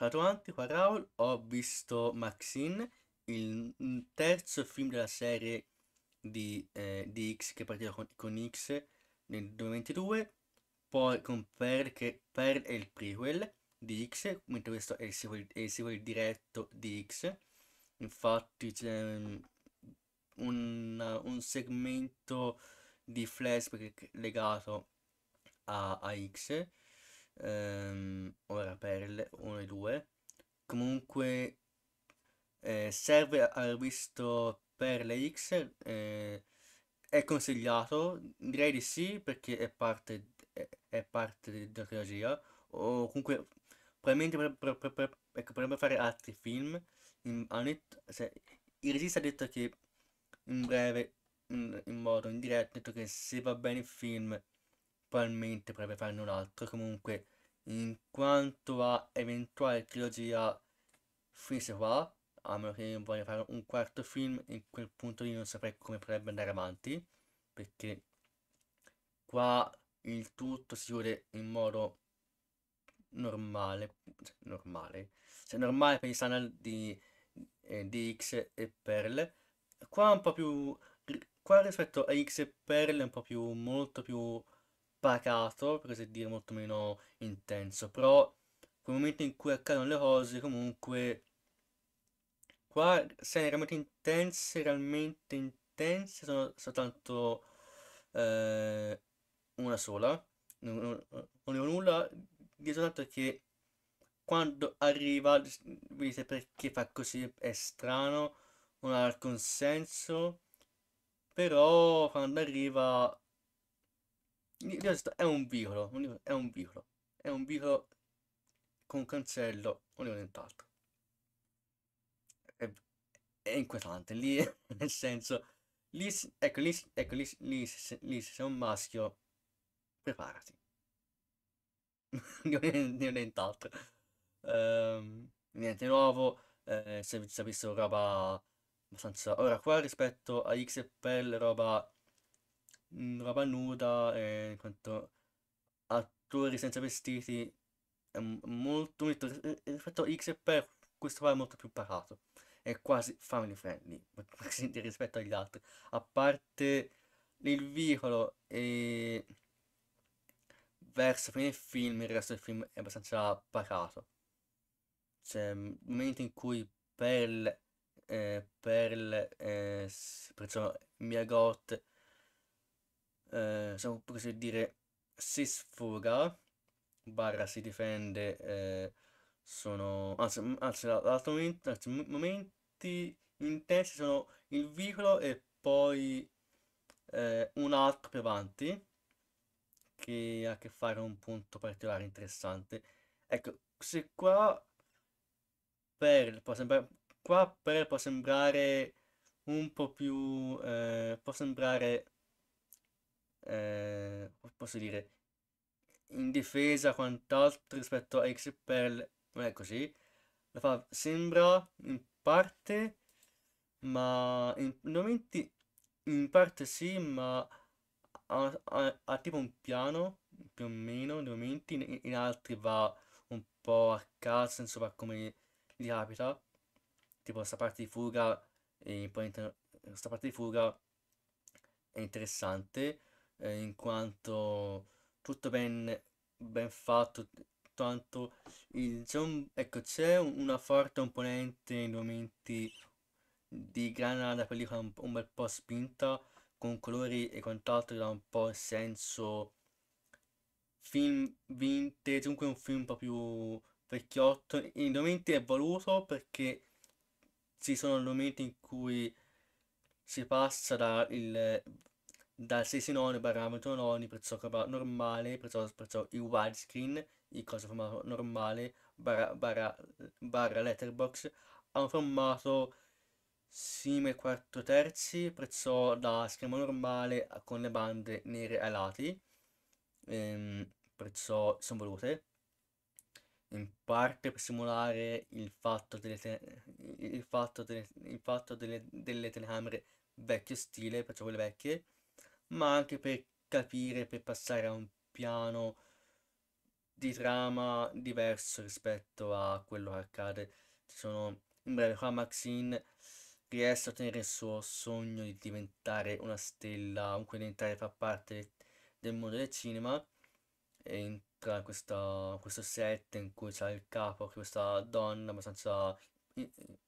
Catoantico a Raul ho visto Maxine, il terzo film della serie di, eh, di X che partiva con, con, X nel 2022, poi con Pearl che Pearl è il prequel di X, mentre questo è il sequel, è il sequel diretto di X. Infatti c'è ehm, un, un, segmento di flashback legato a, a X ehm, ora perle 1 e 2 comunque eh, serve al visto perle X eh, è consigliato direi di sì perché è parte, è parte della trilogia o comunque probabilmente per, ecco, potrebbe fare altri film in, detto, se, il regista ha detto che in breve in, in modo indiretto ha detto che se va bene il film probabilmente potrebbe farne un altro comunque in quanto a eventuale trilogia finisse qua, a meno che non voglia fare un quarto film, in quel punto io non saprei come potrebbe andare avanti, perché qua il tutto si chiude in modo normale, cioè normale, cioè normale per i standard di, eh, di X e Perl, qua un po' più, qua rispetto a X e Perl è un po' più, molto più pacato, per così dire, molto meno intenso. Però quel momento in cui accadono le cose, comunque qua scene realmente intense, realmente intense, sono soltanto eh, una sola. Non, non, non dico nulla, dico soltanto che quando arriva, vedete perché fa così, è strano, non ha alcun senso, però quando arriva in è un vicolo, è un vicolo, è un vicolo con cancello o nient'altro. È, è inquietante, lì nel senso, lì, ecco, lì, ecco, lì, lì, se, lì se sei un maschio, preparati. nient'altro. Um, ehm, niente nuovo, eh, se vi sapessero roba abbastanza... Ora qua rispetto a XFL roba Mm, roba nuda, eh, quanto attori senza vestiti, è molto molto rispetto a X e per questo qua è molto più parato è quasi family friendly rispetto agli altri a parte il vicolo e verso fine film il resto del film è abbastanza parato c'è un momento in cui Perl eh, Perl eh, perciò Miagot eh, siamo per dire si sfoga barra si difende eh, sono anzi, l'altro momento momenti intensi sono il vicolo e poi eh, un altro più avanti che ha a che fare con un punto particolare interessante ecco se qua per può sembrare qua per può sembrare un po' più eh, può sembrare eh, posso dire, in difesa quant'altro rispetto a X Perl, non è così. La fa sembra in parte, ma in momenti in parte sì, ma ha, tipo un piano più o meno nei momenti, in, in, altri va un po' a caso, insomma, come gli capita. Tipo questa parte di fuga, e poi questa parte di fuga è interessante eh, in quanto tutto ben, ben fatto, tanto il, diciamo, ecco, c'è una forte componente in momenti di grana la pellicola un, un bel po' spinta, con colori e quant'altro dà un po' il senso film vintage, comunque un film un po' più vecchiotto. In momenti è voluto perché ci sono momenti in cui si passa dal dal 6 sinone parametro noni, prezzo formato normale, prezzo, prezzo il widescreen, il coso formato normale, barra, barra, barra letterbox, ha un formato simile 4 terzi, prezzo da schermo normale con le bande nere ai lati, ehm, prezzo sono volute, in parte per simulare il fatto delle, te- il fatto delle, il fatto delle, delle telecamere vecchio stile, perciò quelle vecchie, ma anche per capire, per passare a un piano di trama diverso rispetto a quello che accade. Ci sono, in breve, qua Maxine riesce a ottenere il suo sogno di diventare una stella, comunque diventare fa parte del mondo del cinema. E entra in questa, questo set in cui c'è il capo, questa donna abbastanza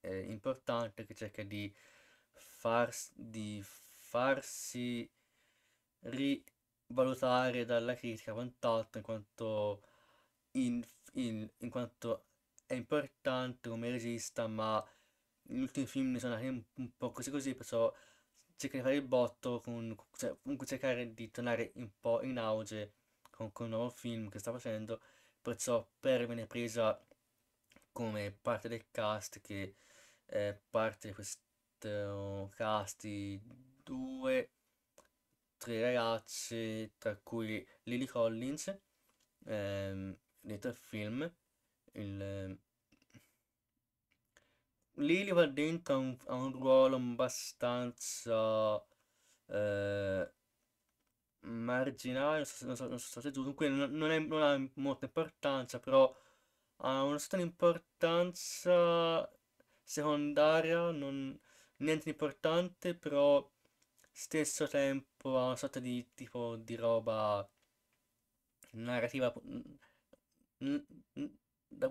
eh, importante che cerca di, far, di farsi rivalutare dalla critica quant'altro in quanto, in, in, in quanto è importante come regista ma gli ultimi film ne sono anche un, po' così così perciò cercare di fare il botto con, cioè, comunque cercare di tornare un po' in auge con, con un nuovo film che sta facendo perciò per viene presa come parte del cast che è eh, parte di questo cast di due tre ragazze, tra cui Lily Collins, ehm, nei tre film. Il, ehm, Lily va dentro a un, a un ruolo abbastanza eh, marginale, non so, non so se è giusto, dunque non, non, è, non ha molta importanza, però ha una certa importanza secondaria, non, niente di importante, però stesso tempo ha una sorta di tipo di roba narrativa da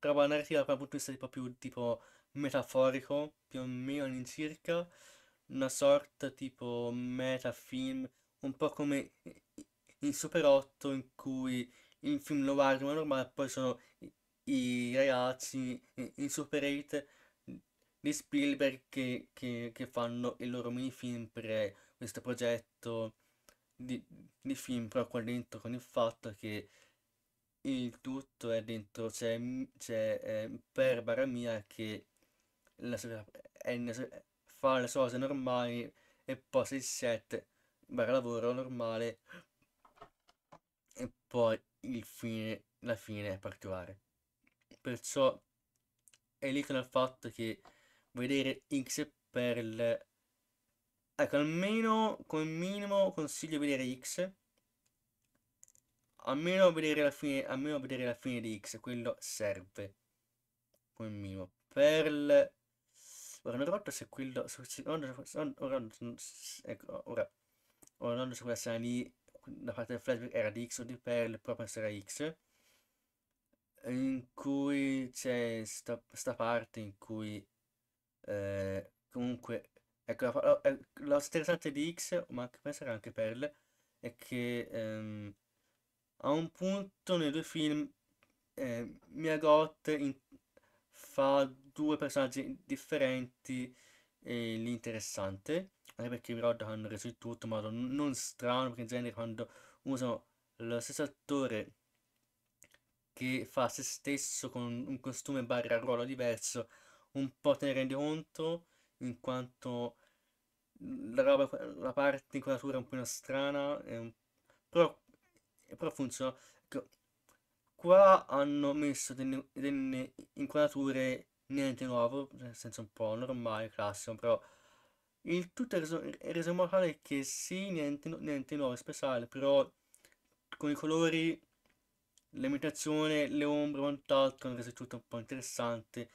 roba narrativa dal punto di vista tipo più tipo metaforico più o meno all'incirca una sorta tipo metafilm un po' come in Super 8 in cui il film lo guardano normale poi sono i, i ragazzi in Super 8 di Spielberg che, che, che fanno il loro mini film per questo progetto di, di, film, però qua dentro con il fatto che il tutto è dentro, c'è, c'è per Baramia che la, è, fa le sue cose normali e poi il set bar lavoro normale e poi il fine, la fine è particolare. Perciò è lì con il fatto che vedere X Perl. Ecco, almeno come minimo consiglio vedere X. Almeno vedere la fine, almeno vedere la fine di X, quello serve. Come minimo. Perl. Ora non ricordo se quello... Se, se, ora, ora, ecco, ora, ora non so se quella sarà lì da parte del flashback era di X o di Perl, proprio sarà X, in cui c'è sta, sta, parte in cui Ehm, comunque ecco la, eh, eh, la, la di X ma che penserà anche Perl è che ehm, a un punto nei due film eh, Miyagot in, fa due personaggi differenti e l'interessante anche perché i rod hanno reso il tutto ma non strano perché in genere quando usano lo stesso attore che fa se stesso con un costume barra ruolo diverso un po' tenere conto in quanto la, roba, la parte in colatura è un po' strana, un... Però, però, funziona. Ecco, qua hanno messo delle, delle inquadrature niente nuovo, nel senso un po' normale, classico, però il tutto è reso, è reso mortale che sì, niente, niente nuovo, speciale, però con i colori, l'imitazione, le ombre quant'altro hanno reso tutto un po' interessante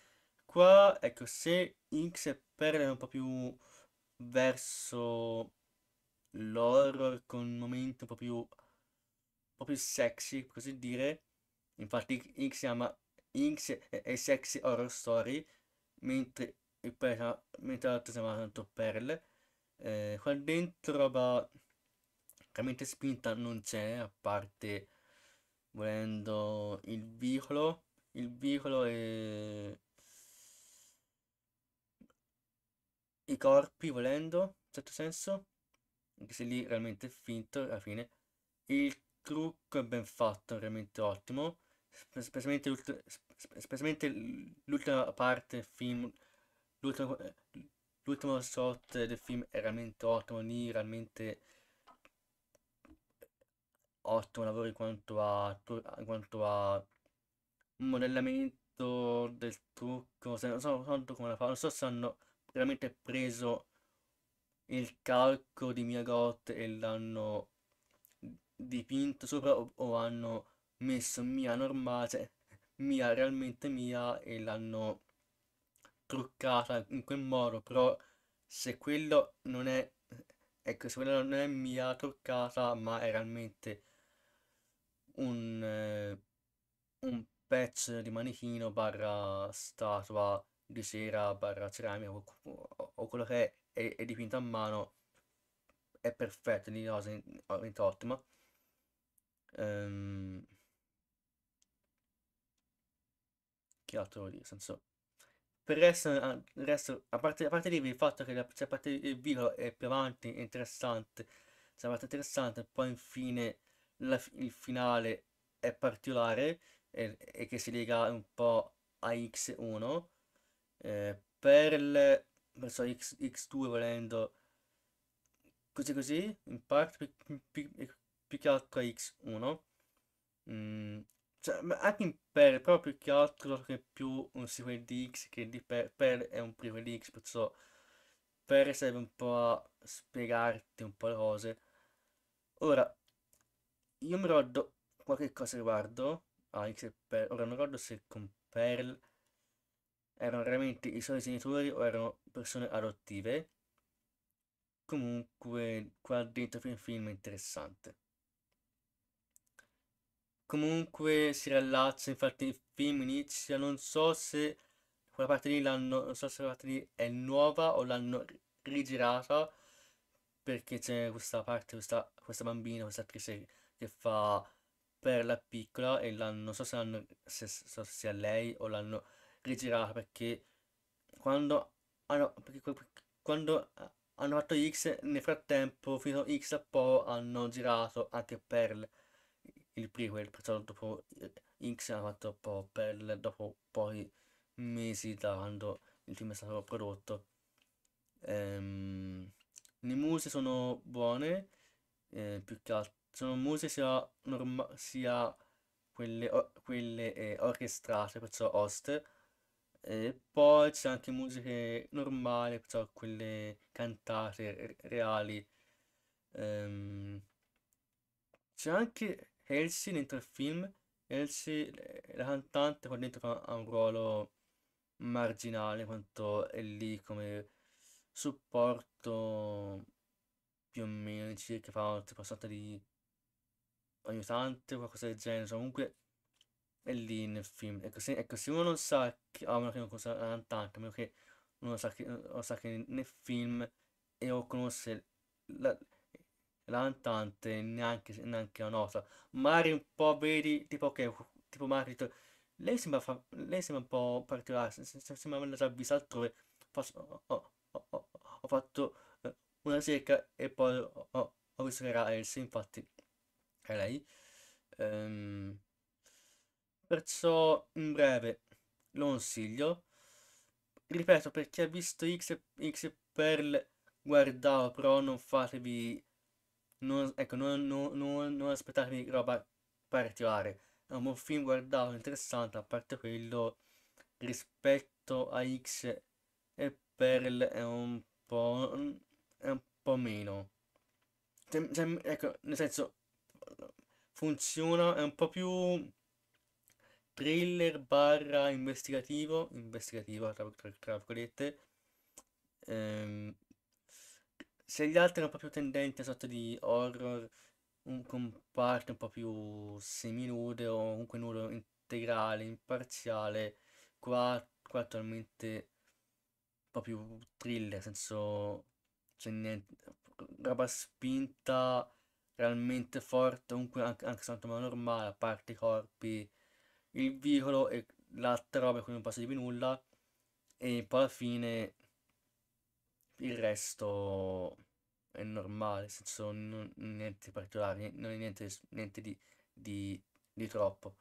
qua, ecco, se X perde un po' più verso l'horror con un momento un po' più, un po più sexy, così dire, infatti X si chiama X e, Sexy Horror Story, mentre, per, mentre l'altro si chiama tanto Pearl, eh, qua dentro roba veramente spinta non c'è, a parte volendo il vicolo, il vicolo è i corpi volendo, in un certo senso, anche se lì realmente è finto alla fine. Il trucco è ben fatto, veramente ottimo, specialmente, l'ult- l'ultima parte del film, l'ultimo, shot del film è realmente ottimo, lì realmente ottimo lavoro in quanto a, in quanto a modellamento del trucco, se, non so, non come la fa, non so se hanno veramente preso il calco di Miyagot e l'hanno dipinto sopra o, o hanno messo mia normale, cioè, mia realmente mia e l'hanno truccata in quel modo, però se quello non è ecco, se quella non è mia truccata, ma è realmente un, eh, un pezzo di manichino barra statua di sera, barra ceramica o, o quello che è, è, è, dipinto a mano è perfetto, di cosa è ottima. Um, che altro vuol dire? senso, per il resto, a, ah, il resto a, parte, a parte lì il fatto che la, cioè, a parte il video è più avanti, è interessante, cioè, è parte interessante, poi infine la, il finale è particolare e che si lega un po' a X1 eh, Perl, verso X, X2 volendo, così così, Impact più, più, che altro X1. Mm, cioè, anche in Perl, però più che altro che più un sequel di X che di Perl, Perl è un privo di X, perciò Perl serve un po' a spiegarti un po' le cose. Ora, io mi ricordo qualche cosa riguardo a X e Perl, ora non ricordo se con Perl erano veramente i suoi genitori o erano persone adottive. Comunque, qua dentro è un film interessante. Comunque si rallaccia, infatti il film inizia, non so se quella parte lì non so se parte lì è nuova o l'hanno rigirata, perché c'è questa parte, questa, questa bambina, questa attrice che fa per la piccola e l'hanno, non so se, l'hanno, se, so se è lei o l'hanno rigirata perché quando hanno, perché, quando hanno fatto X nel frattempo fino a X a po' hanno girato anche Perl il prequel perciò dopo eh, X hanno fatto un po' Perl dopo poi mesi da quando il film è stato prodotto ehm, le muse sono buone eh, più che altro sono muse sia, norma- sia quelle, or- quelle eh, orchestrate perciò host e poi c'è anche musiche normali, cioè quelle cantate, reali. Ehm, c'è anche Elsie dentro il film. Elsie, la cantante, qua dentro ha un ruolo marginale quanto è lì come supporto più o meno, che fa tipo sorta di aiutante o qualcosa del genere. Cioè, comunque è lì nel film. Ecco, se, ecco, se uno sa che, a meno che non conosca la cantante, a meno che uno sa che, uno sa che nel film e o conosce la, la cantante neanche, neanche la nostra. Magari un po' vedi, tipo, ok, tipo magari lei sembra, fa, lei sembra un po' particolare, sembra averla già vista altrove. Faccio, oh, oh, ho fatto eh, una cerca e poi ho visto che era Elsie, infatti è lei. Um, Perciò in breve lo consiglio. Ripeto, per chi ha visto X e, X e Pearl, guardavo, però non fatevi... Non, ecco, non, non, non, non aspettatevi roba particolare. È un buon film, guardato, interessante, a parte quello rispetto a X e Pearl è un po'... è un po' meno. Cioè, ecco, nel senso, funziona, è un po' più thriller barra investigativo, investigativo tra, tra, tra virgolette, ehm, se gli altri erano proprio tendenti a sorta di horror, un, comparto un po' più seminude o comunque nudo integrale, imparziale, qua, qua attualmente un po' più thriller, nel senso c'è niente, roba spinta realmente forte, comunque anche, anche se non normale, a parte i corpi il vicolo e l'altra roba, quindi non passa di più nulla. E poi alla fine il resto è normale, nel senso non, niente particolare, non è niente, niente di, di, di troppo.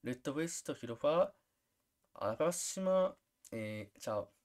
Detto questo, chiudo qua. Alla prossima e ciao.